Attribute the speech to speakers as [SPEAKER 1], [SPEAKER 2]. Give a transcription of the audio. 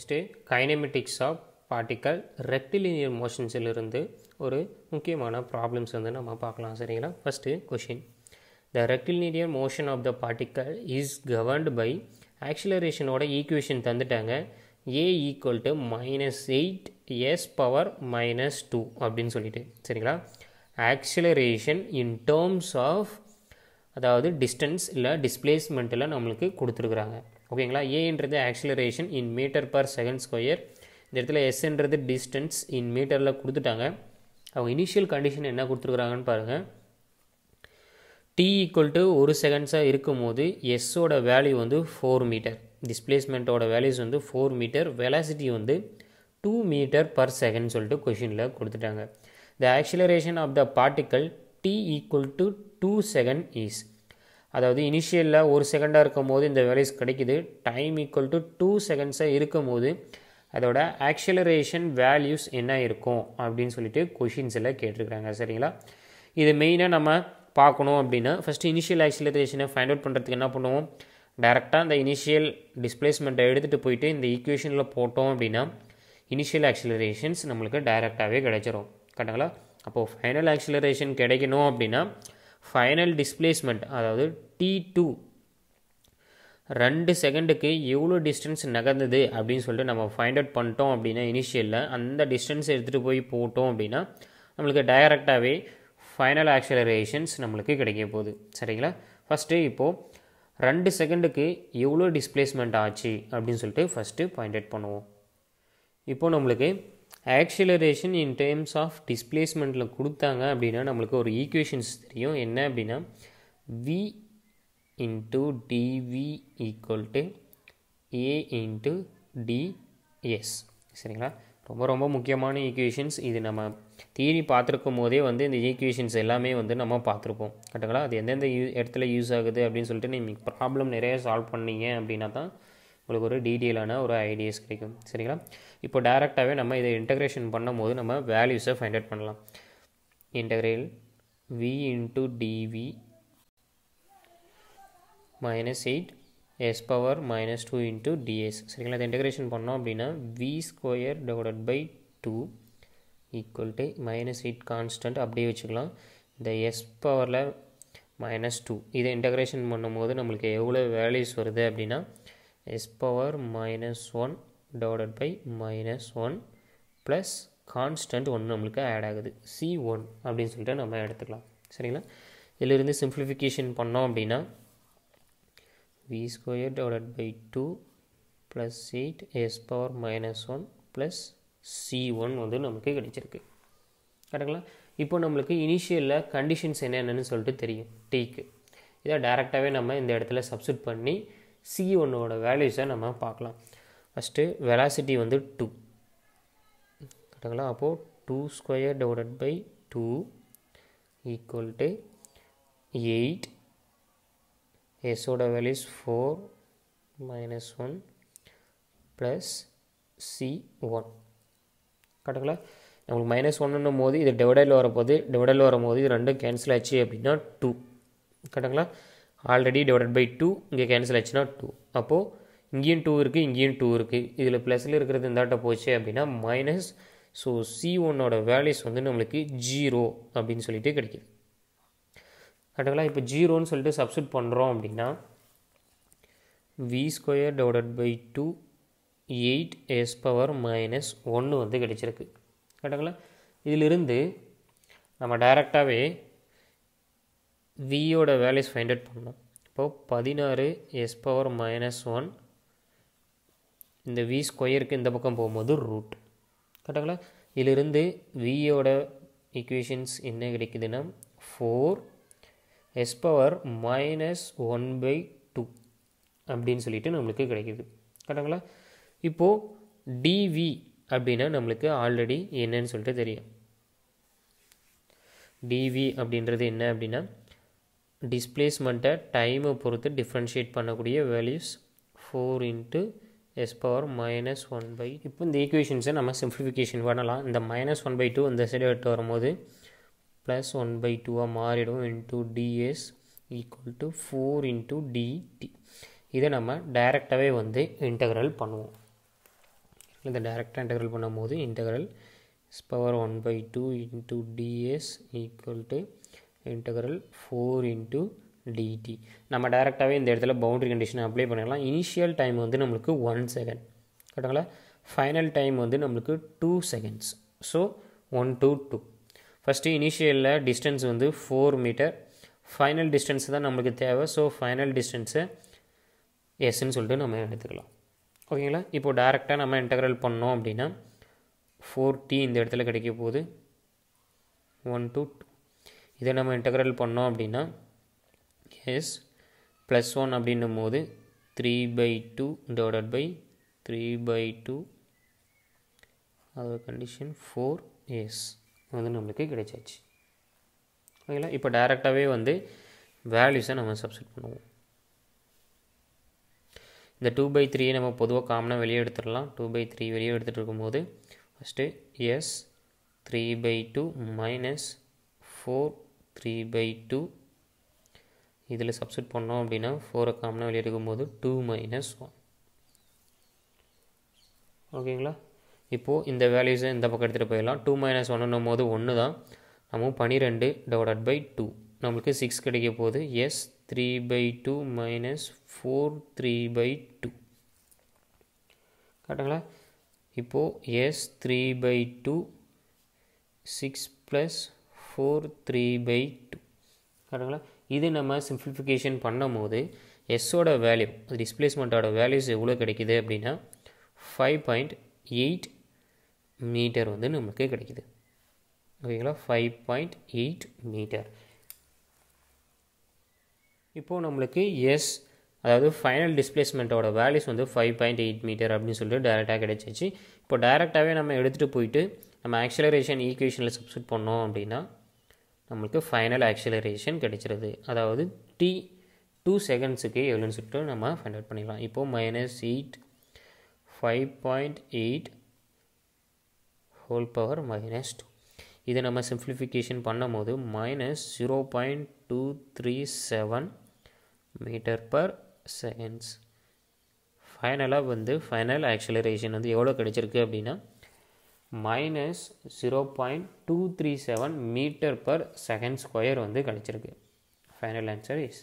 [SPEAKER 1] next kinematics of particle rectilinear மோஷன்ஸிலிருந்து ஒரு முக்கியமான ப்ராப்ளம்ஸ் வந்து நம்ம பார்க்கலாம் சரிங்களா first question the rectilinear motion of the particle is governed by ஆக்சிலரேஷனோட ஈக்குவேஷன் தந்துட்டாங்க A equal to minus eight S power minus two அப்படின்னு சொல்லிட்டு சரிங்களா ஆக்சிலரேஷன் இன் டேர்ம்ஸ் ஆஃப் அதாவது டிஸ்டன்ஸ் இல்லை டிஸ்பிளேஸ்மெண்ட்டில் நம்மளுக்கு கொடுத்துருக்குறாங்க ஓகேங்களா ஏன்றது acceleration in meter per second square இந்த இடத்துல எஸ்ன்றது டிஸ்டன்ஸ் இன் மீட்டரில் கொடுத்துட்டாங்க அவங்க இனிஷியல் கண்டிஷன் என்ன கொடுத்துருக்குறாங்கன்னு பாருங்கள் டி ஈக்குவல் டு ஒரு செகண்ட்ஸாக இருக்கும் போது எஸ்ஸோட வேல்யூ வந்து ஃபோர் மீட்டர் டிஸ்பிளேஸ்மெண்ட்டோட வேல்யூஸ் வந்து ஃபோர் மீட்டர் வெலாசிட்டி வந்து டூ மீட்டர் பர் செகண்ட் சொல்லிட்டு கொஷினில் கொடுத்துட்டாங்க the acceleration of the particle T equal to two second is அதாவது இனிஷியலில் ஒரு செகண்டாக இருக்கும் போது இந்த வேல்யூஸ் கிடைக்குது டைம் ஈக்குவல் டு டூ செகண்ட்ஸாக இருக்கும் போது அதோட ஆக்சிலரேஷன் வேல்யூஸ் என்ன இருக்கும் அப்படின்னு சொல்லிட்டு கொஷின்ஸ் எல்லாம் கேட்டிருக்கிறாங்க சரிங்களா இது மெயினாக நம்ம பார்க்கணும் அப்படின்னா ஃபஸ்ட்டு இனிஷியல் ஆக்சிலரேஷனை ஃபைண்ட் அவுட் பண்ணுறதுக்கு என்ன பண்ணுவோம் டேரெக்டாக அந்த இனிஷியல் டிஸ்பிளேஸ்மெண்ட்டை எடுத்துகிட்டு போயிட்டு இந்த ஈக்குவேஷனில் போட்டோம் அப்படின்னா இனிஷியல் ஆக்சிலரேஷன்ஸ் நம்மளுக்கு டைரெக்டாகவே கிடைச்சிரும் கரெக்டுங்களா அப்போது ஃபைனல் ஆக்சிலரேஷன் கிடைக்கணும் அப்படின்னா ஃபைனல் டிஸ்பிளேஸ்மெண்ட் அதாவது டி டூ ரெண்டு செகண்டுக்கு எவ்வளோ டிஸ்டன்ஸ் நகர்ந்தது அப்படின்னு சொல்லிட்டு நம்ம ஃபைண்ட் அவுட் பண்ணிட்டோம் அப்படின்னா இனிஷியலில் அந்த டிஸ்டன்ஸ் எடுத்துகிட்டு போய் போட்டோம் அப்படின்னா நம்மளுக்கு டைரெக்டாகவே ஃபைனல் ஆக்சலரேஷன்ஸ் நம்மளுக்கு கிடைக்க போகுது சரிங்களா ஃபஸ்ட்டு இப்போது ரெண்டு செகண்டுக்கு எவ்வளோ டிஸ்பிளேஸ்மெண்ட் ஆச்சு அப்படின்னு சொல்லிட்டு ஃபஸ்ட்டு ஃபைண்ட் அவுட் பண்ணுவோம் இப்போது நம்மளுக்கு ஆக்சிலரேஷன் இன் டேர்ம்ஸ் ஆஃப் டிஸ்பிளேஸ்மெண்ட்டில் கொடுத்தாங்க அப்படின்னா நம்மளுக்கு ஒரு ஈக்குவேஷன்ஸ் தெரியும் என்ன அப்படின்னா V into DV equal to A into DS சரிங்களா ரொம்ப ரொம்ப முக்கியமான ஈக்குவேஷன்ஸ் இது நம்ம தியரி பார்த்துருக்கும் போதே வந்து இந்த ஈக்குவேஷன்ஸ் எல்லாமே வந்து நம்ம பார்த்துருப்போம் கரெக்டுங்களா அது எந்தெந்த இடத்துல யூஸ் ஆகுது அப்படின்னு சொல்லிட்டு நீங்கள் ப்ராப்ளம் நிறைய சால்வ் பண்ணீங்க அப்படின்னா தான் உங்களுக்கு ஒரு டீட்டெயிலான ஒரு ஐடியாஸ் கிடைக்கும் சரிங்களா இப்போ டேரெக்டாகவே நம்ம இதை இன்டகிரேஷன் பண்ணும்போது நம்ம வேல்யூஸை ஃபைண்ட் அவுட் பண்ணலாம் integral V into DV minus eight S power minus two into DS சரிங்களா இதை இன்டகிரேஷன் பண்ணோம் அப்படின்னா we square divided by two equal to minus eight constant அப்படியே வச்சுக்கலாம் இந்த எஸ் பவரில் மைனஸ் டூ இதை இன்டகிரேஷன் பண்ணும்போது நம்மளுக்கு எவ்வளோ வேல்யூஸ் வருது அப்படின்னா S power minus one divided by minus one plus constant ஒன்று நம்மளுக்கு ஆட் ஆகுது சி ஒன் அப்படின்னு சொல்லிட்டு நம்ம எடுத்துக்கலாம் சரிங்களா இதிலிருந்து சிம்பிளிஃபிகேஷன் பண்ணோம் அப்படின்னா we square divide by two plus eight S power minus one plus C one வந்து நமக்கு கிடைச்சிருக்கு கரெக்டுங்களா இப்போ நம்மளுக்கு இனிஷியலில் கண்டிஷன்ஸ் என்னென்னு சொல்லிட்டு தெரியும் டீக்கு இதை டேரெக்டாகவே நம்ம இந்த இடத்துல சப்ஸ்டியூட் பண்ணி சி ஒன்னோட வேல்யூஸை நம்ம பார்க்கலாம் ஃபஸ்ட்டு வெலாசிட்டி வந்து டூ கரெக்டுங்களா அப்போது two square divided by two equal to eight எஸ்ஸோட values is four minus one plus C one கரெக்டுங்களா நம்மளுக்கு மைனஸ் ஒன்றுன்னும் போது இது டிவைடில் வரும்போது டிவைடில் வரும்போது இது ரெண்டும் கேன்சல் ஆச்சு அப்படின்னா டூ கரெக்டுங்களா ஆல்ரெடி டிவைடட் பை டூ இங்கே கேன்சல் ஆச்சுன்னா டூ அப்போது இங்கேயும் டூ இருக்குது இங்கேயும் டூ இருக்குது இதில் ப்ளஸில் இருக்கிறது இந்தாட்ட போச்சு அப்படின்னா மைனஸ் ஸோ சி ஒன்னோட வேல்யூஸ் வந்து நம்மளுக்கு ஜீரோ அப்படின்னு சொல்லிட்டு கிடைக்குது அடுத்தலாம் இப்போ ஜீரோன்னு சொல்லிட்டு சப்ஸ்ட் பண்ணுறோம் அப்படின்னா we square divided by two eight S power minus ஒன்று வந்து கிடைச்சிருக்கு கேட்டங்களா இதிலிருந்து நம்ம டைரெக்டாகவே வியோட வேலையை ஃபைண்ட் அவுட் பண்ணோம் இப்போ பதினாறு எஸ் பவர் மைனஸ் ஒன் இந்த வி ஸ்கொயருக்கு இந்த பக்கம் போகும்போது ரூட் கரெக்டாங்களா இதிலிருந்து வியோட ஈக்குவேஷன்ஸ் என்ன கிடைக்குதுன்னா four s power minus one by two அப்படின்னு சொல்லிட்டு நம்மளுக்கு கிடைக்கிது கரெக்டாங்களா இப்போது டிவி அப்படின்னா நம்மளுக்கு ஆல்ரெடி என்னன்னு சொல்லிட்டு தெரியும் டிவி அப்படின்றது என்ன அப்படின்னா டிஸ்பிளேஸ்மெண்ட்டை டைமை பொறுத்து டிஃப்ரென்ஷியேட் பண்ணக்கூடிய values four into s power minus one by இப்போ இந்த ஈக்குவேஷன்ஸை நம்ம simplification பண்ணலாம் இந்த மைனஸ் ஒன் பை டூ இந்த சைடு வரம்மோது plus ப்ளஸ் ஒன் பை டூவாக மாறிடும் into ds equal to four into dt இதை நம்ம away வந்து integral பண்ணுவோம் இந்த direct integral பண்ணும்போது integral s power one by two into ds equal to integral four into dt நம்ம டேரெக்டாகவே இந்த இடத்துல பவுண்ட்ரி கண்டிஷனை அப்ளை பண்ணிடலாம் இனிஷியல் டைம் வந்து நம்மளுக்கு ஒன் செகண்ட் கரெக்டுங்களா ஃபைனல் டைம் வந்து நம்மளுக்கு two seconds so one to two first இனிஷியலில் டிஸ்டன்ஸ் வந்து ஃபோர் மீட்டர் ஃபைனல் டிஸ்டன்ஸ் தான் நம்மளுக்கு தேவை ஸோ ஃபைனல் டிஸ்டன்ஸு எஸ்ன்னு சொல்லிட்டு நம்ம எடுத்துக்கலாம் ஓகேங்களா இப்போது டேரெக்டாக நம்ம இன்டகரல் பண்ணோம் அப்படின்னா ஃபோர் டி இந்த இடத்துல கிடைக்க போகுது ஒன் டூ டூ இதை நம்ம இன்டகிரல் பண்ணோம் அப்படின்னா எஸ் ப்ளஸ் ஒன் அப்படின்னும் போது three by two divided by three by two அதோட கண்டிஷன் ஃபோர் எஸ் வந்து நம்மளுக்கு கிடைச்சாச்சு ஓகேங்களா இப்போ டைரெக்டாகவே வந்து வேல்யூஸை நம்ம சப்ஸ்ட் பண்ணுவோம் இந்த டூ பை த்ரீயை நம்ம பொதுவாக காமனாக வெளியே எடுத்துடலாம் டூ பை த்ரீ வெளியே எடுத்துகிட்டு இருக்கும்போது first s three by two minus four three by two இதில் சப்ஸ்டிட் பண்ணோம் அப்படின்னா ஃபோரை காமனாக வெளியே எடுக்கும்போது டூ மைனஸ் ஒன் ஓகேங்களா இப்போது இந்த வேல்யூஸை இந்த பக்கம் எடுத்துகிட்டு போயிடலாம் டூ மைனஸ் ஒன்றுன்னும் போது ஒன்று தான் நம்ம பன்னிரெண்டு டிவைடட் பை டூ நம்மளுக்கு சிக்ஸ் கிடைக்க போகுது s three by two minus four three by two கரெக்டுங்களா இப்போது s three by two six plus four three by two கரெக்டுங்களா இது நம்ம சிம்பிளிஃபிகேஷன் பண்ணும் போது எஸ்ஸோட வேல்யூ அது டிஸ்பிளேஸ்மெண்ட்டோட வேல்யூஸ் எவ்வளோ கிடைக்கிது அப்படின்னா ஃபைவ் பாயிண்ட் எயிட் மீட்டர் வந்து நம்மளுக்கு கிடைக்கிது ஓகேங்களா ஃபைவ் பாயிண்ட் எயிட் மீட்டர் இப்போது நம்மளுக்கு எஸ் அதாவது ஃபைனல் டிஸ்பிளேஸ்மெண்ட்டோட வேல்யூஸ் வந்து ஃபைவ் பாயிண்ட் எயிட் மீட்டர் அப்படின்னு சொல்லிட்டு டேரெக்டாக கிடைச்சிச்சு இப்போ டேரெக்டாகவே நம்ம எடுத்துகிட்டு போயிட்டு நம்ம ஆக்சலரேஷன் ஈக்குவேஷனில் சப்ஸ்டியூட் பண்ணோம் அப்படின்னா நம்மளுக்கு ஃபைனல் ஆக்சிலரேஷன் கிடைச்சிருது அதாவது டி டூ செகண்ட்ஸுக்கு எவ்வளோன்னு சொல்லிட்டு நம்ம ஃபைண்ட் அவுட் பண்ணிடலாம் இப்போது minus eight five point eight whole power minus two இதை நம்ம சிம்ப்ளிஃபிகேஷன் பண்ணும் போது minus zero point two three seven metre per seconds ஃபைனலாக வந்து ஃபைனல் ஆக்சிலரேஷன் வந்து எவ்வளோ கிடைச்சிருக்கு அப்படின்னா minus zero point two three seven metre per second square வந்து கிடச்சிருக்கு ஃபைனல் ஆன்சர் இஸ்